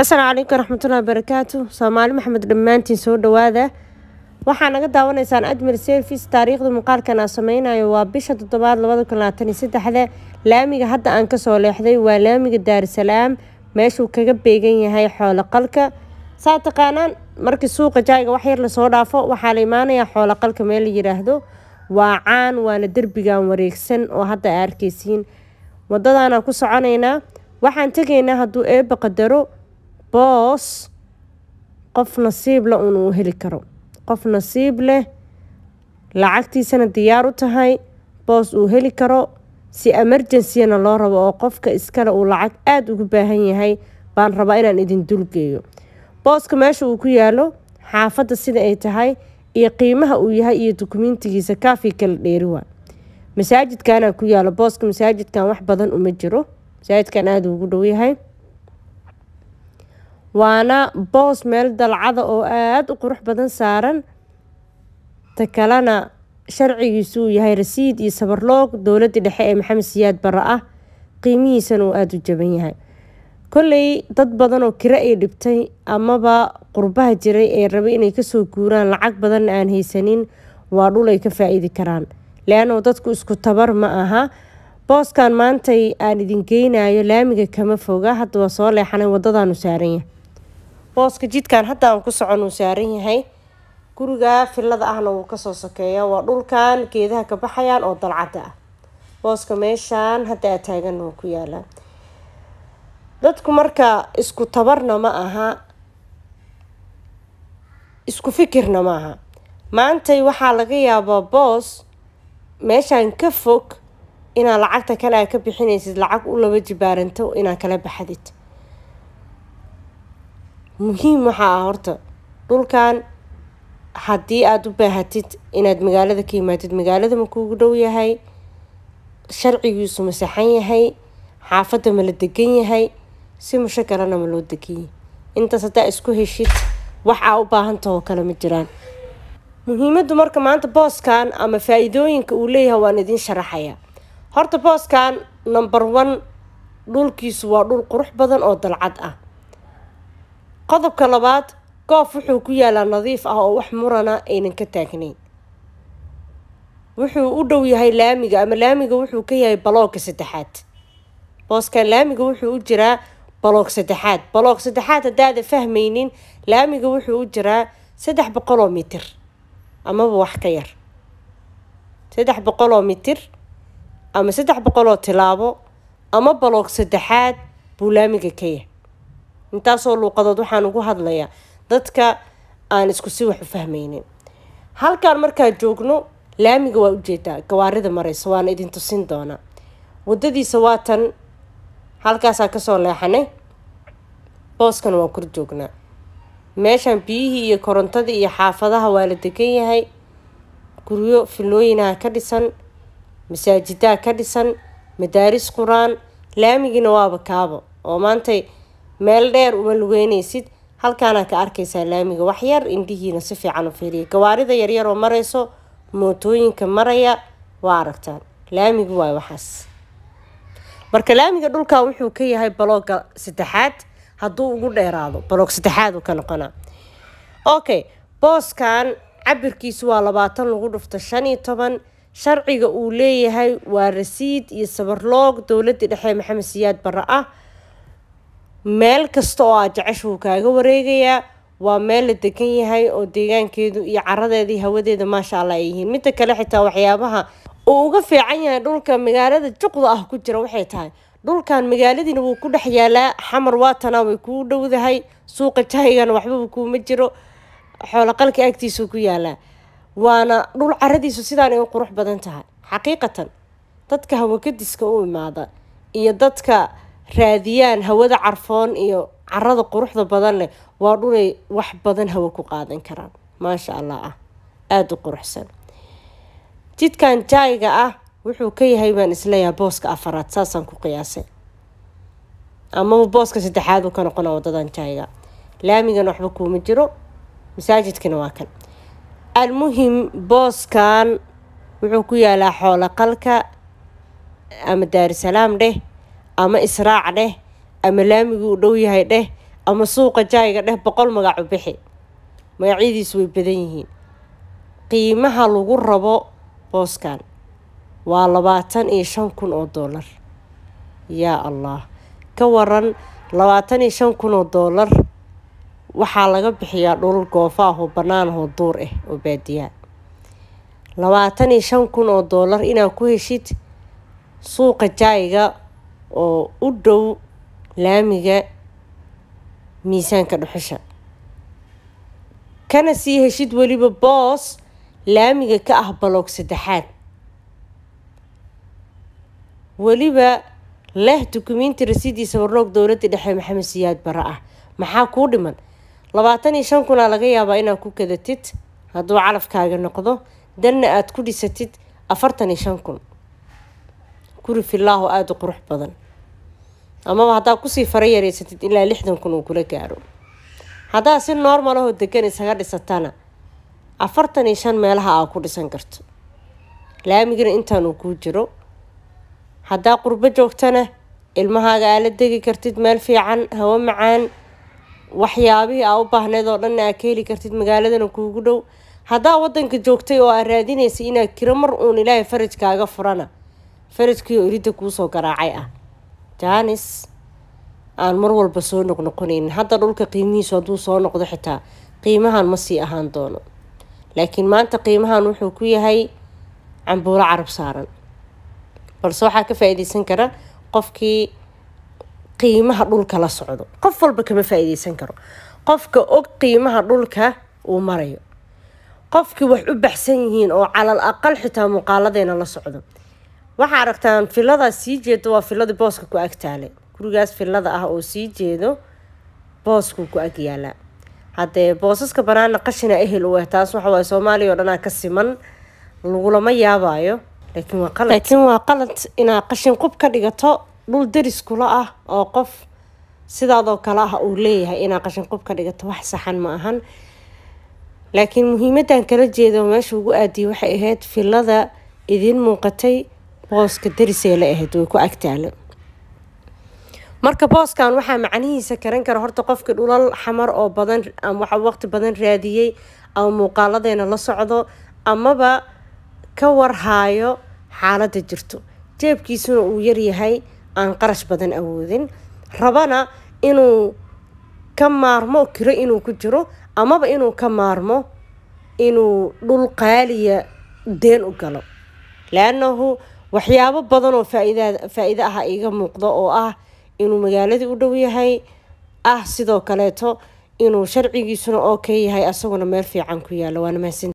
asalaamu calaykum waraxmatullahi barakaatu soomaali maxamed dhammaantiin soo dhowaada waxaa naga daawanaysaan ajmer selfis taariikhda muuqaalkan aan sameynayo waa bisha toddobaad labada kun labaataniyo saddexda laamiga hadda aan kasoo leexday waa laamiga daarusalaam meeshuu kaga beegan yahay xoolo qalka saa taqaanaan markii suuqa jaayga wax yar lasoo dhaafo waxaa la imaanayaa xoolo qalka meel la yidhaahdo waa caan waana derbigan wareegsan oo hadda a arkaysiin wadadaanaan ku soconaynaa waxaan tegaynaa hadduu eebba qadaro boos qof nasiib la uun uu heli karo qof nasiib leh lacagtiisana diyaar u tahay boos uu heli karo si emergencina loo rabo oo qofka iskale uu lacag aada ugu baahan yahay baan rabaa inaan idin dulgeeyo booska meesha uu ku yaalo xaafadda sida ay tahay iyo qiimaha uu yahay iyo dukumiintigiisa kaafii kale dheeri waa masaajidkanaa ku yaalo booska masaajidkan wax badan uma jiro masaajidkan aada ugu dhow yahay waana boos meel dalcada oo aad u qurux badan saaran ta kalena sharcigiisu uu yahay rasiid iyo sabarloog dowladda dhexe ee maxamed siyaad barre ah qiimihiisana uu aada u jaban yahay kolley dad badan oo kiro ay dhibtay amaba qurbaha jiray ee rabay inay kasoo guuraan lacag badanna aan haysanin waa dhul ay ka faa-iidi karaan leanoo dadku isku tabar ma aha booskan maantay aan idin geynayo laamiga kama foga hadda waa soo leexanay wadadaanu saaranyahay booska jidkan hadda aan ku socon uu saaran yahay guriga filada ahna wuu kasoo sokeeya waa dhulkan geedaha ka baxayaan oo dalcadda ah booska meeshaan hadda aa taaganna waa ku yaalaa dadku marka isku tabarna ma aha isku fikirna ma aha maantay waxaa laga yaabaa boos meeshaan ka fog inaad lacagta kale aa ka bixinaysid lacag u laba jibaaranto inaad kala baxdid muhiim waxaa ah horta dhulkan haddii aada u baahatid inaad magaalada ka yimaatid magaalada ma kuugu dhow yahay sharcigiisu ma saxan yahay xaafadda ma la degan yahay si musho kalena ma loo deganyahy intaas haddaa isku heshid wax aa u baahantaho kale ma jiraan muhiimaddu marka maanta booskan ama faa-iidooyinka uu leeyahay waan idin sharaxayaa horta booskan number one dhulkiisu waa dhul qurux badan oo dalcad ah qodobka labaad goof wuxuu ku yaalaa nadiif ah oo wax murana aynan ka taagnayn wuxuu u dhow yahay laamiga ama laamiga wuxuu ka yahay balooga saddexaad booskan laamiga wuxuu u jiraa baloog saddexaad balog saddexaad haddaada fahmaynin laamiga wuxuu u jiraa saddex boqoloo mitir amaba wax ka yar saddex boqoloo mitir ama saddex boqoloo tilaabo ama baloog saddexaad buu laamiga ka yahay intaasoo luuqadood waxaan ugu hadlayaa dadka aan isku si wax u fahmaynin halkan markaan joogno laamiga waa ujeedaa gawaarida maraysa waana idin tusin doonaa waddadiisa waa tan halkaasaan kasoo leexanay booskana waa kor joognaa meeshaan biyihii iyo korontadii iyo xaafadaha waa la degan yahay guryo filooyinaha ka dhisan masaajidaha ka dhisan madaaris qur-aan laamigiina waaba kaabo oo maantay meel dheer uma lugeynaysid halkaanaa ka arkaysaa laamiga waxyar indhihiina si fiican u fiiriya gawaarida yaryaroo marayso mootooyinka maraya waa aragtaan laamigu waay waxaas marka laamiga dhulka wuxuu ka yahay balooga saddexaad hadduu ugu dheeraado balog saddexaad uu ka noqonaa okay booskan cabirkiisu waa labaatan lagu dhufto shan iyo toban sharciga uu leeyahay waa rasiid iyo sabarloog dowladii dhexe maxamed siyaad barre ah meel kasta oo aad jecesha wuu kaaga wareegayaa waa meel la degan yahay oo deegaankeedu iyo caradeedii hawadeeda maasha allah ay yihiin midda kale xitaa waxyaabaha uu uga fiican yahay dhulka magaalada juqda ah ku jira waxay tahay dhulkan magaaladiina wuu ku dhex yaalaa xamar waatana way kuu dhowdahay suuqa jahaygana waxbaba kuuma jiro xooloqalka agtiisuu ku yaalaa waana dhul caradiisu sidaanay u qurux badan tahay xaqiiqatan dadka hawakadiska u imaada iyo dadka raadiyaan hawada carfoon iyo carada quruxda badan leh waa dhulay wax badan hawo ku qaadan karaan maasha allah ah aada u quruxsan jidkan jaayga ah wuxuu ka yahay baan isleeyahay booska afaraad saasaan ku qiyaasay amaba booska saddexaad uu ka noqona wadadan jaayga laamigan waxba kuuma jiro masaajidkana waa kan almuhim booskan wuxuu ku yaalaa xoolo qalka ama daarisalaam dheh ama israac dheh ama laamigu u dhow yahay dheh ama suuqa jaayga dheh boqol magacu bixi magacyadiisu way badan yihiin qiimaha lagu rabo booskan waa labaatan iyo shan kun oo doolar yaa allah ka waran labaatan iyo shan kun oo doolar waxaa laga bixiyaa dhul goofa ah oo ahoo duur eh oo baadiyaa labaatan iyo shan kun oo doolar inaad ku heshid suuqa jaayiga oo u dhow laamiga miisaanka dhuxusha kana sii heshid weliba boos laamiga ka ah baloog saddexaad weliba leh dukumiinti rasiidiisa warnoog dowladda dhexe maxamed siyaad bare ah maxaa kuu dhiman labaatan iyo shan kunaa laga yaabaa inaad ku kadatid hadduu calafkaaga noqdo danna aad ku dhisatid afartan iyo shan kun guri filaaho aada u qurux badan amaba haddaa kusii fara yareysatid ilaa lixdan kun uu kula gaaro haddaa si noormal ahoo degan isaga dhisatana afartan iyo shan meelaha aa ku dhisan karto laamigana intaanuu kuu jiro haddaa qurbo joogtana ilmahaaga aa la degi kartid meel fiican hawo macaan waxyaabihii aa u baahneed oo dhanna aa ka heli kartid magaaladana kuugu dhow haddaa wadanka joogtay oo aa raadinaysay inaad kiro mar uun ilaahay farajkaaga furana faradkii oo iridda kuusoo garaacay ah janis aan mar walba soo noqnoqonaynin hadda dhulka qiimihiisu hadduu soo noqdo xitaa qiimahan ma sii ahaan doono laakiin maanta qiimahan wuxuu ku yahay cambuulo carab saaran balse waxaa ka faa kara qofkii qiimaha dhulka la socdo qof walba kama faa karo qofka og qiimaha dhulka uu marayo qofki wax u baxsan yihiin oo calal aqal xitaa muuqaaladeena la socdo waxaa aragtaan filadaa sii jeedo waa filladii booska ku ag taale gurigaas filada ah oo sii jeedo boosku ku ag yaalaa haddee boosaska banaana qashina ehel u ah, taas waxawaay soomaaliya oo dhanaa ka siman lagulama yaabaayo laakiin waa qalad laakiin waa qalad inaad qashin qub ka dhigato dhul deriskula ah oo qof sidaadoo kale ah uu leeyahay inaa qashin qub ka dhigato wax saxan ma ahan laakiin muhiimadan kala jeedo meesha ugu aadiyay waxay ahayd filada idiin muuqatay booska dariseele ahayd way ku agtaalo marka booskan waxaa macnihiisa karan kara horta qofka dhulal xamar oo badan ama waqti badan raadiyey ama muuqaaladeena la socdo amaba ka warhaayo xaalada jirto jeebkiisuna uu yaryahay aan qarash badan awoodin rabana inuu ka maarmo kiro inuu ku jiro amaba inuu ka maarmo inuu dhul qaaliya deen u galo laannahu waxyaabo badan oo faaida faa-iide ah iga muuqdo oo ah inuu magaaladii u dhow yahay ah sidoo kaleeto inuu sharcigiisuna oo ka yahay asaguna meel fiican ku yaalo waana mahadsan